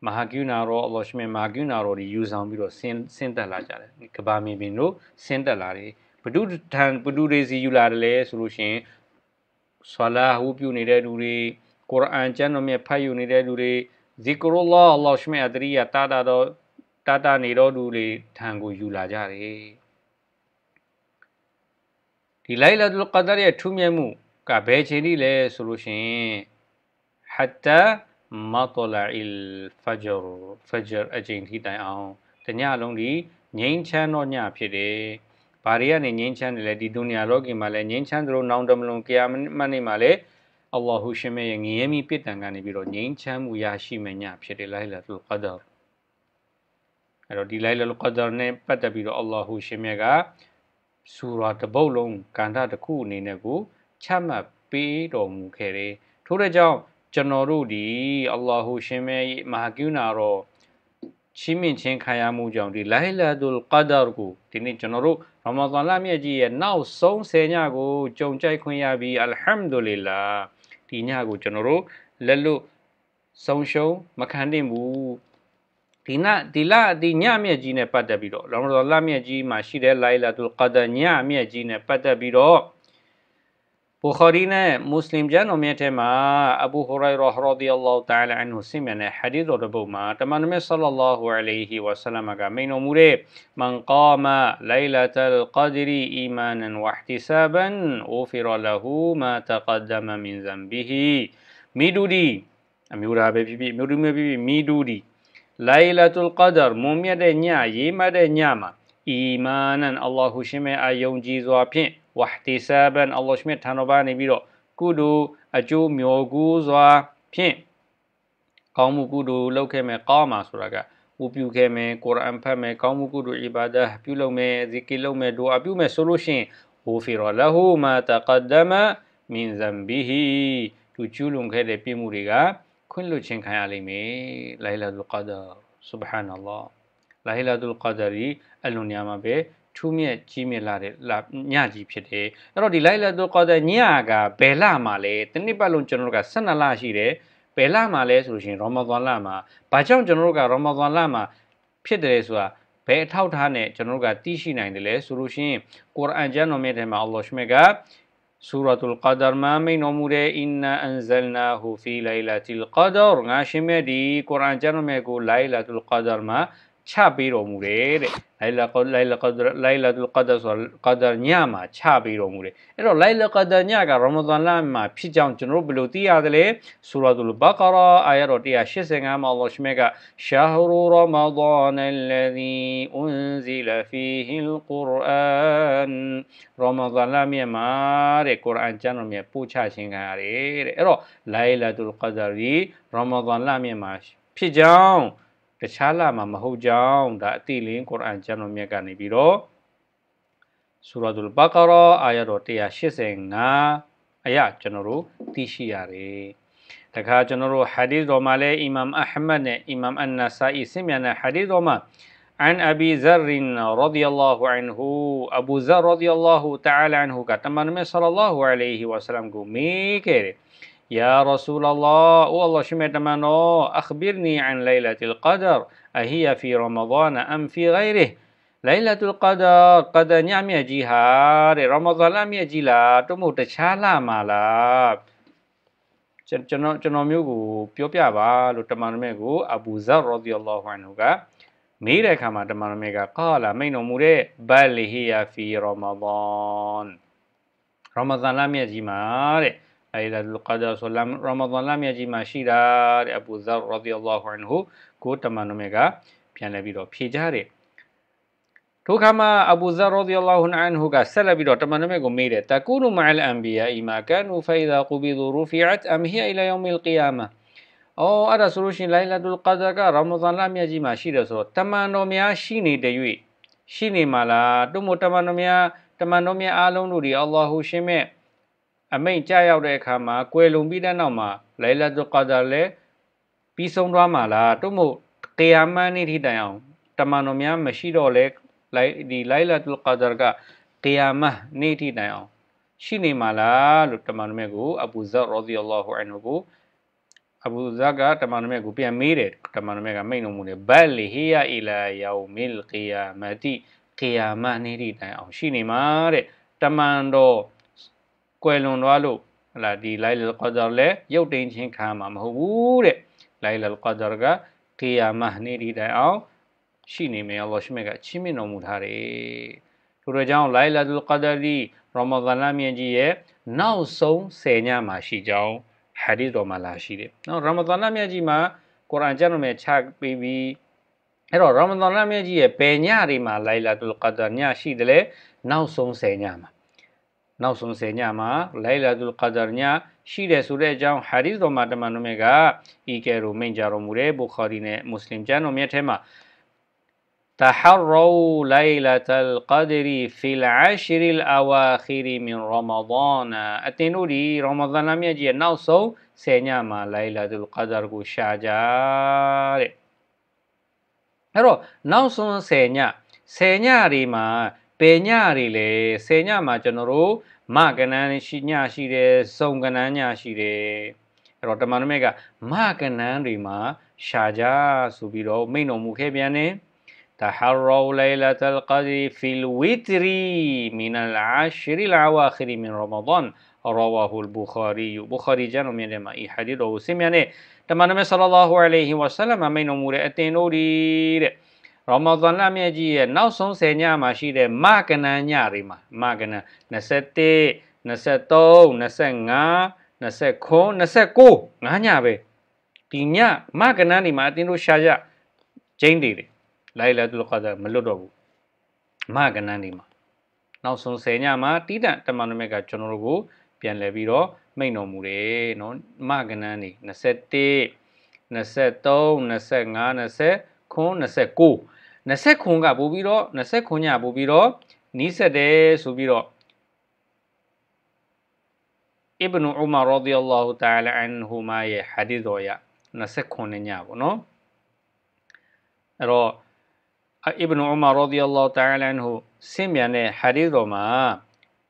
မဟာကုနာရောအလောရှမင်မဟာကုနာရောဒီယူဆောင်ပြီးတော့ဆင်းဆင်းသက်လာကြတယ်ကဘာမီပင်တို့ဆင်းသက်လာတယ်ဘဒုထံဘဒုရေစီယူလာတယ်လဲဆိုလို့ရှင်ဆလာဟူပြုနေတဲ့လူတွေကိုရ်အန်ကျမ်းတော်မြတ်ဖတ်ယူနေတဲ့လူတွေဇီကရုလ္လာဟ်အလောရှမင်အတရိယာတာတာတော့တာတာနေတော့လူတွေထံကိုယူလာကြတယ်ဒီလိုက်လာတူကဒါရဲ့ထူးမြတ်မှုကဘယ်ချိန်ထိလဲဆိုလို့ရှိရင်ဟတ်တာမတ်လာအီလ်ဖဂျာဖဂျာအချိန်ထိတိုင်အောင်တညလုံးဒီငိမ့်ချမ်းတော့ညဖြစ်တယ်။ဘာတွေကနေငိမ့်ချမ်းတယ်လဲဒီဒုနီယာလောကီမှာလဲငိမ့်ချမ်းသလိုနောင်တမလွန်ကြာမနေမှာလဲအလ္လာဟူရှင်ရဲ့ငရဲမီပစ်တံကနေပြီးတော့ငိမ့်ချမ်းမှုရရှိမယ်ညဖြစ်တယ်လိုင်လာဖူလ်ကဒါအဲ့တော့ဒီလိုင်လာဖူလ်ကဒါနဲ့ပတ်သက်ပြီးတော့အလ္လာဟူရှင်မြတ်ကဆူရာတစ်ပုဒ်လုံးကန္တာတစ်ခုအနေနဲ့ကိုချမှတ်ပေးတော်မူခဲ့တယ်ထို့တဲ့ကြောင့်ကျွန်တော်တို့ဒီအလ္လာဟူရှင်မဲမဟာကုနာတော်ချီးမြှင့်ခြင်းခံရမှုကြောင့်ဒီလာဟီလာဒူလ်ကာဒါကိုဒီနေ့ကျွန်တော်တို့ရမဇန်လမြတ်ကြီးရဲ့နောက်ဆုံးဆယ်ညကိုကြုံကြိုက်ခွင့်ရပြီးအလ်ဟမ်ဒူလ illah ဒီညကိုကျွန်တော်တို့လက်လွတ်ဆုံးရှုံးမခံသင့်ဘူးဒီနဒီလဒီညမြတ်ကြီးနဲ့ပတ်သက်ပြီးတော့ရမဇန်လမြတ်ကြီးမှာရှိတဲ့လာဟီလာဒူလ်ကာဒါညမြတ်ကြီးနဲ့ပတ်သက်ပြီးတော့ بخاري نه مسلم جان اميته ما ابو هريره رضي الله تعالى عنه سمعنا حديث ربو ما تمنم صلى الله عليه وسلم من امور من قام ليله القدر ايمانا واحتسابا غفر له ما تقدم من ذنبه ميدودي اميورا بيبي ميدودي بي ميدودي ليله القدر موميا دنيا يما دنيا ما ايمانا الله شمع يوم جيزوا ဖြင့်ဝဟတီဆာဘန်အလ္လာဟ်ရှ်မြတ်ထံတော်ပါနေပြီးတော့ကုဒူအကျိုးမျောကူစွာဖြင့်ကောင်းမှုကုဒူလုပ်ခဲ့မယ်ကောင်းမှာဆိုတာကဝပြုခဲ့မယ်ကုရ်အန်ဖတ်မယ်ကောင်းမှုကုဒူအီဘာဒတ်ပြုလုပ်မယ်ဇီကီလုပ်မယ်ဒူအာပြုမယ်ဆိုလို့ရှိရင်ဟူဖီရလဟူမာတကဒမမင်ဇမ်ဘီဟီသူကျူးလွန်ခဲ့တဲ့ပြစ်မှုတွေကခွင့်လွှတ်ခြင်းခံရလိမ့်မယ်လိုင်လာဒူလ်ကဒါဆူဘဟာနလ္လာလိုင်လာဒူလ်ကဒါရီအလွန်ညာမှာပဲထူးမြတ်ကြီးမြတ်လာတဲ့ညကြီးဖြစ်တယ်အဲ့တော့ဒီလိုက်လက်တော့ကောတဲ့ညကဘယ်လမှာလဲတနည်းပတ်လုံးကျွန်တော်တို့က12လရှိတယ်ဘယ်လမှာလဲဆိုလို့ရှိရင်ရောမသွန်လမှာဘာကြောင့်ကျွန်တော်တို့ကရောမသွန်လမှာဖြစ်တယ်ဆိုတာဘယ်အထောက်ထားနဲ့ကျွန်တော်တို့ကသိရှိနိုင်တယ်လဲဆိုလို့ရှိရင်ကုရ်အာန်ကျမ်းတော်မြတ်ထဲမှာအလ္လာဟ်ရှမေက سورة القدر ما من أمره إنا أنزلناه في ليلة القدر ငါရှင်မဲ့ဒီကုရ်အာန်ကျမ်းတော်မြတ်ကို ليلة القدر မှာချပေးတော်မူတယ်တဲ့လိုင်လာကောလိုင်လာကောလိုင်လာတူကာဒါဆိုကာဒါညမှာချပေးတော်မူတယ်အဲ့တော့လိုင်လာကာဒါညကရမဒန်လမှာဖြစ်ကြောင်းကျွန်တော်တို့ဘယ်လိုသိရသလဲဆူရာတူလ်ဘကာရာအာယာတော်185မှာအလ္လာဟ်ရှမေကရှာဟရူရမဒန်အလ်လဇီအွန်ဇီလာဖီဟီလ်ကူရ်အန်ရမဒန်လမြမှာတဲ့ကုရ်အန်ကျမ်းတော်မြတ်ပို့ချခြင်းခံရတယ်တဲ့အဲ့တော့လိုင်လာတူလ်ကာဒါရီရမဒန်လမြမှာဖြစ်ကြောင်းတခြားလာမှာမဟုတ်ကြောင်းဒါအတိလင်းကုရ်အာန်ကျမ်းတော်မြတ်ကနေပြီးတော့ဆူရာဒူလ်ဘကာရာအာယာတော်185အရာကျွန်တော်တို့သိရှိရတယ်တခါကျွန်တော်တို့ဟာဒီသ်တော်မှာလည်းအီမမ်အဟမတ်နဲ့အီမမ်အန်နဆာအီဆင်မြန်တဲ့ဟာဒီသ်တော်မှာ عن أبي ذر رضي الله عنه أبو ذر رضي الله تعالى عنه ကတမန်မြတ်ဆလ္လာဟူအလိုင်ဟီဝါဆလမ်ကိုမေးခဲ့တယ် يا رسول الله او الله شمت منو أخبرني عن ليلة القدر أهي في رمضان أم في غيره ليلة القدر قد نعم يجيها رمضان لم يجي لا تمو تشالا مالا ကျွန်တော်ကျွန်တော်မျိုးကိုပြောပြပါလို့တမန်တော်မြတ်ကိုအဘူဇာရာဒီအလ္လာဟူအန်ဟူကမေးတဲ့အခါမှာတမန်တော်မြတ်ကကာလာမိန်တော်မူတဲ့ဘလီဟီယာဖီရမဒန်ရမဒန်လမြတ်ကြီးမှာတဲ့အိုင်လာလ်ကာဒါဆိုလမ်ရမဒန်လမြတ်ကြီးမှာရှိတာတဲ့အဘူဇာရာဒီအလ္လာဟူအန်ဟူကိုတမန်တော်မြတ်ကပြန်လဲပြီးတော့ဖြေကြတယ်ထိုအခါမှာအဘူဇာရာဒီအလ္လာဟူအန်ဟူကဆက်လက်ပြီးတော့တမန်တော်မြတ်ကိုမေးတယ်တကူနူမာလ်အန်ဘီယာအီမာကန်ဟူဖိုင်ဒါကူဘီဒူရူဖီအတ်အမ်ဟီယာအီလာယောမီလ်ကီယာမာအော်အဲ့ဒါဆိုလို့ရှိရင်လိုင်လာတူလ်ကာဒါကရမဒန်လမြတ်ကြီးမှာရှိတယ်ဆိုတော့တမန်တော်များရှိနေတဲ့၍ရှိနေမှာလားတို့မို့တမန်တော်များတမန်တော်များအားလုံးတို့ဒီအလ္လာဟူရှင်မြတ်အမိန်ကြရောက်တဲ့အခါမှာကွယ်လွန်ပြီးတဲ့နောက်မှာလိုင်လာတုကာဒါလည်းပြီးဆုံးသွားမှာလားတို့မို့ကေယာမန်နေ့ထိတိုင်အောင်တမန်တော်များမရှိတော့လဲလိုက်ဒီလိုင်လာတုကာဒါကကေယာမန်နေ့ထိတိုင်အောင်ရှိနေမှာလားလို့တမန်တော်မြတ်ကိုအဘူဇာရောဒီအလ္လာဟူအန်ဟူကိုအဘူဇာကတမန်တော်မြတ်ကိုပြန်မေးတယ်တမန်တော်မြတ်ကမိန့်တော်မူတယ်ဘတ်လီဟီယာအီလာယောမီလ်ကီယာမတီကီယာမန်နေ့ထိတိုင်အောင်ရှိနေမှာတဲ့တမန်တော်ကွယ်လွန်သွားလို့ဟလာဒီလိုင်လ်ကဒါလည်းရုပ်တိန်ချင်းခံမှာမဟုတ်ဘူးတဲ့လိုင်လ်ကဒါကကီယာမနေ့ဒီတိုင်အောင်ရှိနေမယ်အလ္လာဟ်ရှိမြတ်ကချင်းမြင့်တော်မူထားတယ်။ထို့ကြောင့်လိုင်လ်ကဒါဒီရမဇန်လမြင့်ကြီးရဲ့နောက်ဆုံး10ညမှာရှိကြောင်းဟာဒီသ်တော်မှာလာရှိတယ်။နော်ရမဇန်လမြတ်ကြီးမှာကုရ်အာန်ကျမ်းတော်မှာချပေးပြီးအဲ့တော့ရမဇန်လမြတ်ကြီးရဲ့ပယ်ညတွေမှာလိုင်လ်ကဒါညရှိတယ်လေနောက်ဆုံး10ညမှာနောက်ဆုံးဆယ်ညမှာလိုင်လာတူလ်ကာဒါညရှိတယ်ဆိုတဲ့အကြောင်းဟာဒီသ်တော်မှာတမန်တော်မြတ်ကအီကဲရိုမိန့်ကြတော်မူတဲ့ဘူခါရီနဲ့မွတ်စလင်ကျမ်းတော်မြတ်ထဲမှာ تحروا ليلة القدر في العشر الأواخر من رمضان အတင်တို့ဒီရမဒန်လမြတ်ကြီးရဲ့နောက်ဆုံးဆယ်ညမှာ ليلة القدر ကိုရှာကြတဲ့အဲ့တော့နောက်ဆုံးဆယ်ညဆယ်ညတွေမှာဘယ်ညတွေလဲဆယ်ညမှာကျွန်တော်တို့မကဏ္ဍရှိညရှိတယ်စုံကဏ္ဍညရှိတယ်အဲ့တော့တမန်တော်မြတ်ကမကဏ္ဍတွေမှာရှာကြဆိုပြီးတော့မိန့်တော်မူခဲ့ပြန်တယ်တဟရောလိုင်လာတလ်ကဒီဖီလ်ဝီတရီမင်အလ်အာရှရီလ်အဝါခရီမင်ရမဒန်ရဝါဟူလ်ဘူခါရီဘူခါရီကျမ်းတော်မြတ်ထဲမှာဤဟာဒီသ်တော်ကိုဆင်မြန်းတဲ့တမန်တော်မြတ်ဆလ္လာဟူအလိုင်ဟီဝါဆလမ်မိန့်တော်မူတဲ့အတင်တို့ဒီတဲ့ရမဇန်လမြတ်ကြီးရဲ့နောက်ဆုံးဆယ်ညမှာရှိတဲ့မကနန်ညတွေမှာမကနန်27 23 25 29 29ငါးညပဲဒီညမကနန်းဒီမှာအတင်းတို့ရှာရဂျိမ့်တွေတယ်လိုင်လာတူလခါဒါမလွတ်တော့ဘူးမကနန်းဒီမှာနောက်ဆုံး10ညမှာတိတန်တမန်နမက်ကကျွန်တော်တို့ကိုပြန်လဲပြီးတော့မိန့်တော်မူတယ်နော်မကနန်းနေ21 23 25 29ခွန်း29 20ခွန်းကပို့ပြီးတော့20ခွန်းညပို့ပြီးတော့နီးဆက်တယ်ဆိုပြီးတော့ ابن عمر رضي الله تعالى عنهما ရဲ့ hadith တော်ရ29ညပေါ့နော်အဲ့တော့ ابن عمر رضي الله تعالى عنه ဆင်းပြန်တဲ့ hadith တော်မှာ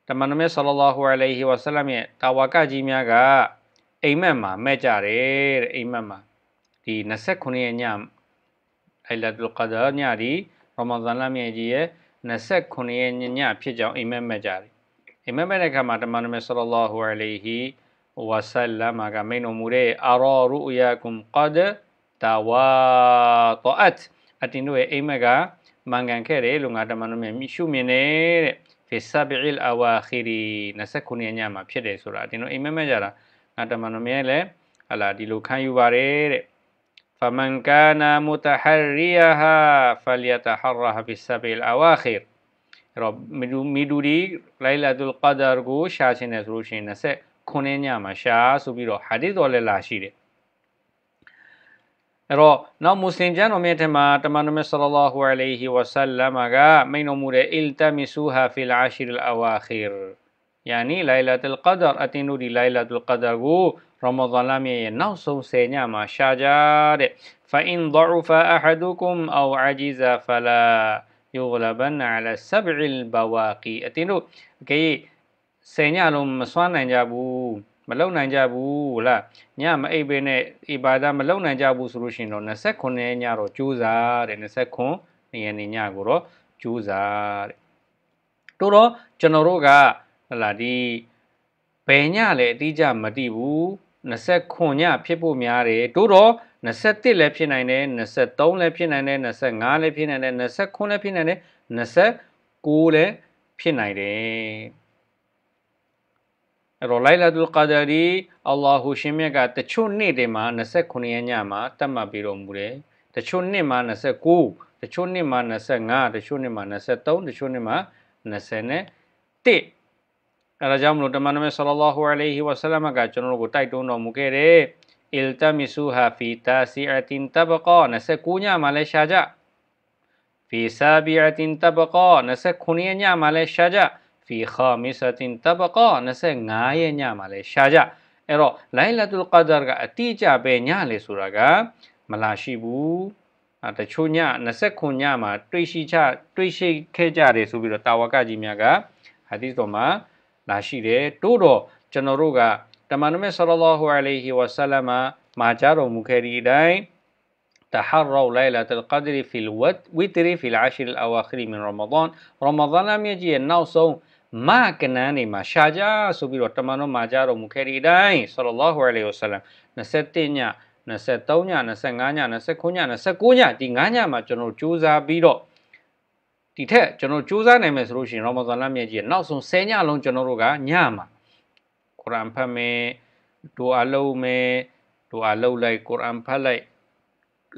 တမန်တော်မြတ်ဆလ္လာဟူအလိုင်ဟီဝါဆလမ်ရဲ့တာဝါကကြီးများကအိမ်မက်မှာမဲ့ကြတယ်တဲ့အိမ်မက်မှာဒီ29ရက်ညလိုင်လာတူလ်ကဒါညဒီရမဇန်လမြတ်ကြီးရဲ့29ရက်ညညဖြစ်ကြောင်းအိမ်မက်မက်ကြတယ်အိမ်မက်မက်တဲ့အခါမှာတမန်တော်မြတ်ဆလ္လာဟူအလိုင်ဟီဝါဆလမ်ကမိန်တော်မူတဲ့အာရောရူယာကွမ်ကဒ်တာဝါတောအတ်အတင်တို့ရဲ့အိမ်မက်ကမန်ကန်ခဲ့တယ်လို့ငါတမန်တော်မြတ်ရှုမြင်တယ်တဲ့ဖီဆဘီအလ်အဝါခီရီ29ရက်ညမှာဖြစ်တယ်ဆိုတာအတင်တို့အိမ်မက်မက်ကြတာငါတမန်တော်မြတ်လည်းဟလာဒီလိုခံယူပါတယ်တဲ့ فمن كان متحريها فليتحرها في السبع الأواخر رب میدونی ليلة القدر کو شاسی نسروشی نسه کنه نیاما شاسو بیرو حدیث ليلة القدر ဲ့တော့နောက်မွတ်စလင်ကျမ်းတော်မြတ်ထံမှာတမန်တော်မြတ်ဆလ္လာဟူအလိုင်ဟီဝဆလမ်ကမိန့်တော်မူတဲ့အီလ်တမီဆူဟာဖီလ်အာရှီရ်အဝါခီရ်ယာနီလိုင်လာတုလ်ကဒါရ်အတင်နူဒီလိုင်လာတုလ်ကဒါရ်ကိုရမဇန်လမြတ်ရဲ့နောက်ဆုံးဆယ်ညမှာရှာကြတဲ့ فإن ضعف أحدكم أو عجز فلا يغلبن على سبع البواقي အတင်းတို့အကေဆယ်ညလုံးမစွမ်းနိုင်ကြဘူးမလုံနိုင်ကြဘူးလားညမအိပ်ပဲနဲ့အီဘာဒါမလုံနိုင်ကြဘူးဆိုလို့ရှိရင်တော့29ညတော့ကြိုးစားတဲ့29နေ့နေ့ညကိုတော့ကြိုးစားတဲ့တို့တော့ကျွန်တော်တို့ကဟလာဒီဘယ်ညလဲအတိအကျမတိဘူး29ညဖြစ်ဖို့များတယ်တို့တော့21လည်းဖြစ်နိုင်တယ်23လည်းဖြစ်နိုင်တယ်25လည်းဖြစ်နိုင်တယ်29လည်းဖြစ်နိုင်တယ်29လည်းဖြစ်နိုင်တယ်အဲ့တော့လိုင်လာတူလ်ကာဒါရီအလ္လာဟူရှင်မြတ်ကတချို့နေ့တွေမှာ29ရက်ညမှာတတ်မှတ်ပြီးတော်မူတယ်တချို့နှစ်မှာ29တချို့နှစ်မှာ25တချို့နှစ်မှာ23တချို့နှစ်မှာ20နဲ့1အဲဒါကြောင့်မလို့တမန်တော်ဆလလာဟူအလိုင်းဟီဝဆလမ်ကကျွန်တော်တို့ကိုတိုက်တွန်းတော်မူခဲ့တယ်အီလ်တမီဆူဟာဖီတာစီအတင်တဘကော29ညမှာလဲရှာကြဖီဆာဘီအတင်တဘကော29ညမှာလဲရှာကြဖီခါမီဆတင်တဘကော25ရက်ညမှာလဲရှာကြအဲ့တော့လိုင်လာတူလ်ကဒါကအတိအကျပဲညလေဆိုတာကမလာရှိဘူးအတချို့ည29ညမှာတွေ့ရှိချတွေ့ရှိခဲ့ကြတယ်ဆိုပြီးတော့တာဝကကြီးများကဟာဒီတော်မှာလာရှိတယ်တို့တော့ကျွန်တော်တို့ကတမန်တော်မြတ်ဆလ္လာဟူအလိုင်ဟီဝါဆလမ်မှာကြားတော်မူခဲ့တဲ့အတိုင်း تحروا ليلة القدر في الوتر في العشر الأواخر من رمضان رمضان လမြကြီးရဲ့နောက်ဆုံးမကနန်းနေမှာရှာကြဆိုပြီးတော့တမန်တော်မှာကြားတော်မူခဲ့တဲ့အတိုင်းဆလ္လာလာဟူအလိုင်ဟီဝါဆလမ်27ည23ည25ည29ည29ညဒီ9ညမှာကျွန်တော်စူးစမ်းပြီးတော့ဒီထက်ကျွန်တော်စူးစမ်းနိုင်မယ်ဆိုလို့ရှိရင်ရမဇန်လမြတ်ကြီးရဲ့နောက်ဆုံး10ညလုံးကျွန်တော်တို့ကညမှာကုရ်အာန်ဖတ်မယ်ဒူအာလုပ်မယ်ဒူအာလုပ်လိုက်ကုရ်အာန်ဖတ်လိုက်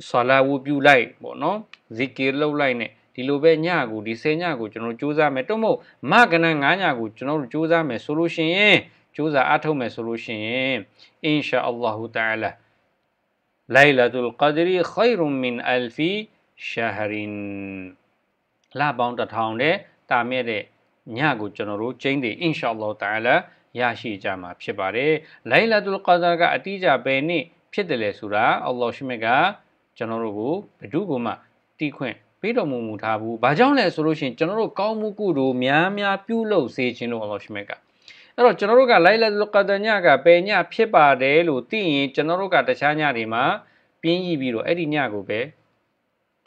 ဆလာဝူပြုလိုက်ပေါ့နော်ဇီကီလုပ်လိုက်နဲ့ဒီလိုပဲညကိုဒီ10ညကိုကျွန်တော်စူးစမ်းမယ်တော့မဟုတ်မကနန်း9ညကိုကျွန်တော်တို့စူးစမ်းမယ်ဆိုလို့ရှိရင်စူးစမ်းအထောက်မယ်ဆိုလို့ရှိရင်အင်ရှာအလ္လာဟူတအာလာလိုင်လာတူလ်ကဒရီခိုင်ရုမ်မင်အယ်ဖီရှာဟရင်လပေါင်းတစ်ထောင်တဲ့တာမြင့်တဲ့ညကိုကျွန်တော်တို့ကျင်းတယ်အင်ရှာအလ္လာဟ်တာအလာရရှိကြမှာ ဖြစ်ပါတယ်လိုင်လာတူလ်ကာဒါကအတိအကျဘယ်နှစ်ဖြစ်တယ်လဲဆိုတာအလ္လာဟ်ရှိမြတ်ကကျွန်တော်တို့ကိုဘဒုကူမှတီးခွင့်ပေးတော်မူမူထားဘူးဘာကြောင့်လဲဆိုလို့ရှိရင်ကျွန်တော်တို့ကောင်းမှုကုတို့များများပြုလုပ်စေခြင်းလို့အလ္လာဟ်ရှိမြတ်ကအဲ့တော့ကျွန်တော်တို့ကလိုင်လာတူလ်ကာဒါညကဘယ်ညဖြစ်ပါတယ်လို့သိရင်ကျွန်တော်တို့ကတခြားညတွေမှာပြင်းကြီးပြီးတော့အဲ့ဒီညကိုပဲ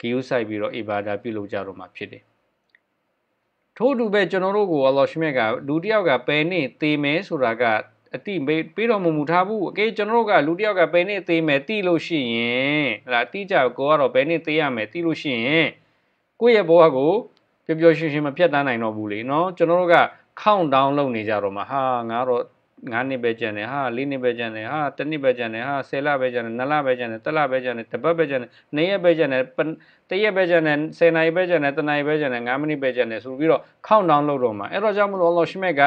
ဂီယူဆိုင်ပြီးတော့အီဘာဒါပြုလုပ်ကြတော့မှာဖြစ်တယ်ထို့အတူပဲကျွန်တော်တို့ကိုအလ္လာဟ်ရှမြတ်ကလူတယောက်ကပယ်နေသေမယ်ဆိုတာကအတိမေးပြီးတော့မမူထားဘူးအကေကျွန်တော်တို့ကလူတယောက်ကပယ်နေသေးမယ်တိလို့ရှိရင်ဟလာတိကြကိုကတော့ပယ်နေသေးရမယ်တိလို့ရှိရင်ကိုယ့်ရဲ့ဘဝကိုပျော်ပျော်ရွှင်ရွှင်မဖြတ်တန်းနိုင်တော့ဘူးလေနော်ကျွန်တော်တို့က countdown လုပ်နေကြတော့မှာဟာငါတော့9နှစ်ပဲကြံတယ်ဟာ4နှစ်ပဲကြံတယ်ဟာ1နှစ်ပဲကြံတယ်ဟာ10လပဲကြံတယ်9လပဲကြံတယ်10လပဲကြံတယ်တစ်ပတ်ပဲကြံတယ်2ရက်ပဲကြံတယ်တစ်ရက်ပဲကြံတယ်10နာရီပဲကြံတယ်3နာရီပဲကြံတယ်9မိနစ်ပဲကြံတယ်ဆိုပြီးတော့ countdown လုပ်တော့မှာအဲ့တော့ကြောင့်မလို့ Allah ရှိမဲ့က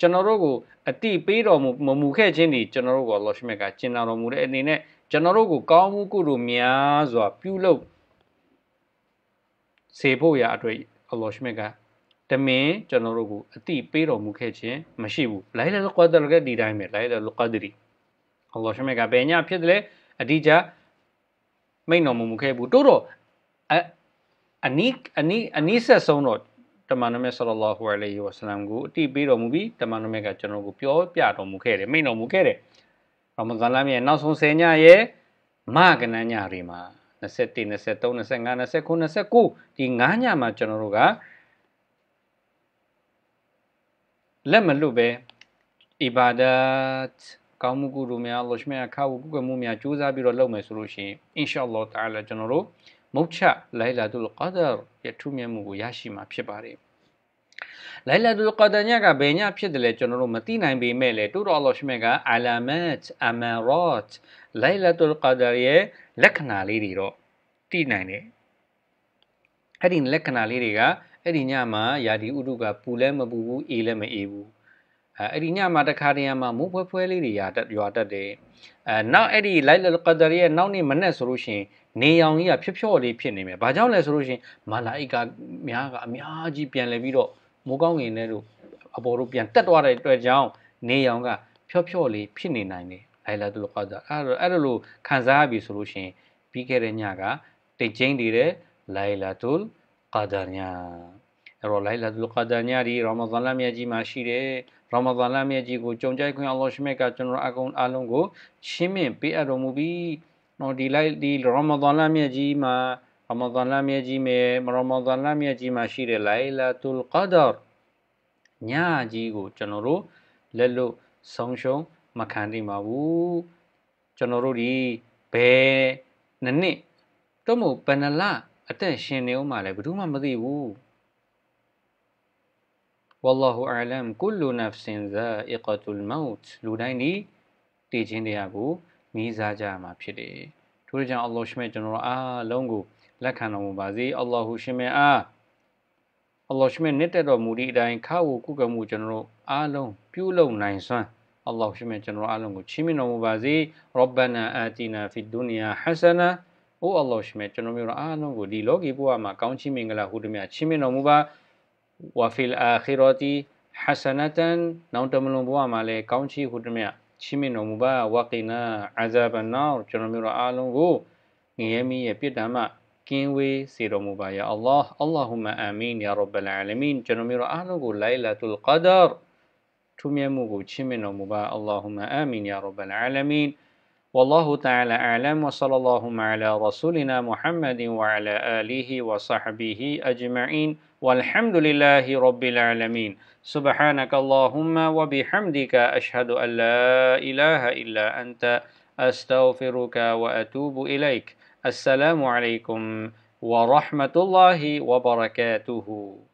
ကျွန်တော်တို့ကိုအတိပေးတော်မူမမူခဲ့ခြင်းဒီကျွန်တော်တို့ကို Allah ရှိမဲ့ကကျင်နာတော်မူတဲ့အနေနဲ့ကျွန်တော်တို့ကိုကောင်းမှုကုသိုလ်များစွာပြုလုပ်စေဖို့ရာအတွက် Allah ရှိမဲ့ကတမင်ကျွန်တော်တို့ကိုအတိပေးတော်မူခဲ့ခြင်းမရှိဘူးလိုင်းလလကွာဒရကဒီတိုင်းပဲလိုင်းလလကွာဒရီအလ္လာဟ်ရှမေကဘယ်ညာဖြစ်တယ်လဲအဒီဂျာမိန်တော်မူမူခဲ့ဘူးတိုးတော့အနိအနိအနိဆက်ဆုံးတော့တမန်တော်မြတ်ဆလ္လာဟူအလိုင်ဟီဝါဆလမ်ကိုအတိပေးတော်မူပြီးတမန်တော်မြတ်ကကျွန်တော်ကိုပြောပြတော်မူခဲ့တယ်မိန်တော်မူခဲ့တယ်ရမဇန်လရဲ့နောက်ဆုံး10ညရဲ့မကနန်းညတွေမှာ21 23 25 29 29ဒီ9ညမှာကျွန်တော်တို့ကလက်မလွတ်ပဲအီဘာဒတ်ကောင်းမှုကုတို့များလောရှမရခါဝကုကမှုများစူးစမ်းပြီးတော့လုပ်မယ်ဆိုလို့ရှိရင်အင်ရှာအလ္လာဟ်တာလာကျွန်တော်တို့မုတ်ချလိုင်လာတူလ်ကာဒါရဲ့ထူးမြတ်မှုကိုရရှိမှာဖြစ်ပါတယ်လိုင်လာတူလ်ကာဒါညကဘယ်ညဖြစ်တယ်လဲကျွန်တော်တို့မသိနိုင်ပေမဲ့လေတူတော်အလ္လာဟ်ရှမကအာလာမတ်အမန်ရော့လိုင်လာတူလ်ကာဒါရဲ့လက္ခဏာလေးတွေတော့သိနိုင်တယ်အဲ့ဒီလက္ခဏာလေးတွေကအဲ့ဒီညမှာယာဒီဥတုကပူလဲမပူဘူးအေးလဲမအေးဘူးအဲအဲ့ဒီညမှာတခါတရံမှာမိုးဖွဲဖွဲလေးတွေရာတက်ရွာတက်တယ်အဲနောက်အဲ့ဒီလိုက်လ်ကဒရီရဲ့နောက်နေ့မနေ့ဆိုလို့ရှိရင် နေရောင်ကြီးကဖြော့ဖြော့လေးဖြစ်နေမြဲဘာကြောင့်လဲဆိုလို့ရှိရင်မလာအိကာများကအများကြီးပြန်လဲပြီးတော့မိုးကောင်းငင်တဲ့တို့အပေါ်တို့ပြန်တက်သွားတဲ့အတွက်ကြောင့်နေရောင်က ဖြော့ဖြော့လေးဖြစ်နေနိုင်တယ်လိုက်လ်ကဒရီအဲ့အဲ့လိုခံစားရပြီဆိုလို့ရှိရင် ပြီးခဲ့တဲ့ညကတိတ်ကျင်းနေတဲ့လိုက်လ်ကာဒါညာအဲ့တော့လိုင်လာတူကာဒါညာဒီရာမဇန်လမြတ်ကြီးမှာရှိတဲ့ရာမဇန်လမြတ်ကြီးကိုကြုံကြိုက်ခွင့်အလ္လာဟ်ရှမေကကျွန်တော်အကုန်အလုံးကိုရှင်းမြင့်ပေးအပ်တော်မူပြီးနော်ဒီလိုက်ဒီရာမဇန်လမြတ်ကြီးမှာရာမဇန်လမြတ်ကြီးမှာရာမဇန်လမြတ်ကြီးမှာရှိတဲ့လိုင်လာတူလ်ကာဒါညာကြီးကိုကျွန်တော်တို့လက်လို့ဆုံးရှုံးမခံနိုင်ပါဘူးကျွန်တော်တို့ဒီဘယ်နှစ်နှစ်တော့မဟုတ်ဘယ်နှလအသက်ရှင်နေဦးမှာလည်းဘယ်သူမှမသိဘူး والله اعلم كل نفس ذائقه الموت လူတိုင်းဒီတည်ခြင်းတရားကိုမီးစားကြရမှာဖြစ်တယ်ထို့ကြောင့်အလ္လာဟ်ရှမေကျွန်တော်အားလုံးကိုလက်ခံတော်မူပါစေအလ္လာဟ်ရှမေအားအလ္လာဟ်ရှမေနှစ်သက်တော်မူသည့်အတိုင်းခါဝူကုကမှုကျွန်တော်အားလုံးပြုလုပ်နိုင်စွမ်း اللهم شمع جنر عالم وشمي نمو بازي ربنا آتنا في الدنيا حسنة အိုးအလ္လာဟ်ရှင်မြတ်ကျွန်တော်မျိုးတော်အားလုံးကိုဒီလောကီဘဝမှာကောင်းချီးမင်္ဂလာဟုတမြတ်ချင်းမြတော်မူပါဝါဖီလ်အာခီရတီဟဆနတန်နောင်တမလွန်ဘဝမှာလည်းကောင်းချီးဟုတမြတ်ချင်းမြတော်မူပါဝကီနာအာဇာဘနာကျွန်တော်မျိုးတော်အားလုံးကိုငရဲမီးရဲ့ပြစ်ဒဏ်မှကင်းဝေးစေတော်မူပါယာအလ္လာဟ်အလ္လာဟူမအာမင်ယာရဗ်ဘယ်အာလမင်ကျွန်တော်မျိုးတော်အားလုံးကိုလိုင်လာတုလ်ကဒါထူးမြတ်မှုကိုချင်းမြတော်မူပါအလ္လာဟူမအာမင်ယာရဗ်ဘယ်အာလမင် والله تعالى أعلم وصلى اللهم على رسولنا محمد وعلى آله وصحبه أجمعين والحمد لله رب العالمين سبحانك اللهم وبحمدك أشهد أن لا إله إلا أنت أستغفرك وأتوب إليك السلام عليكم ورحمة الله وبركاته